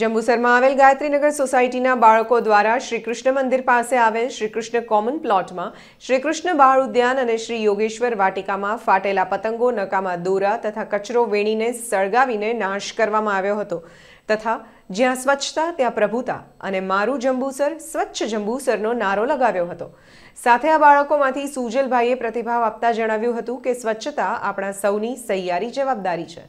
જંબુસરમાં આવેલ ગાયત્રીનગર સોસાયટીના બાળકો દ્વારા શ્રીકૃષ્ણ મંદિર પાસે આવેલ શ્રી કૃષ્ણ કોમન પ્લોટમાં શ્રી કૃષ્ણ બાળ ઉદ્યાન અને શ્રી યોગેશ્વર વાટિકામાં ફાટેલા પતંગો નકામાં દોરા તથા કચરો વેણીને સળગાવીને નાશ કરવામાં આવ્યો હતો તથા જ્યાં સ્વચ્છતા ત્યાં પ્રભુતા અને મારું જંબુસર સ્વચ્છ જંબુસરનો નારો લગાવ્યો હતો સાથે આ બાળકોમાંથી સુજલભાઈએ પ્રતિભાવ આપતા જણાવ્યું હતું કે સ્વચ્છતા આપણા સૌની સહિયારી જવાબદારી છે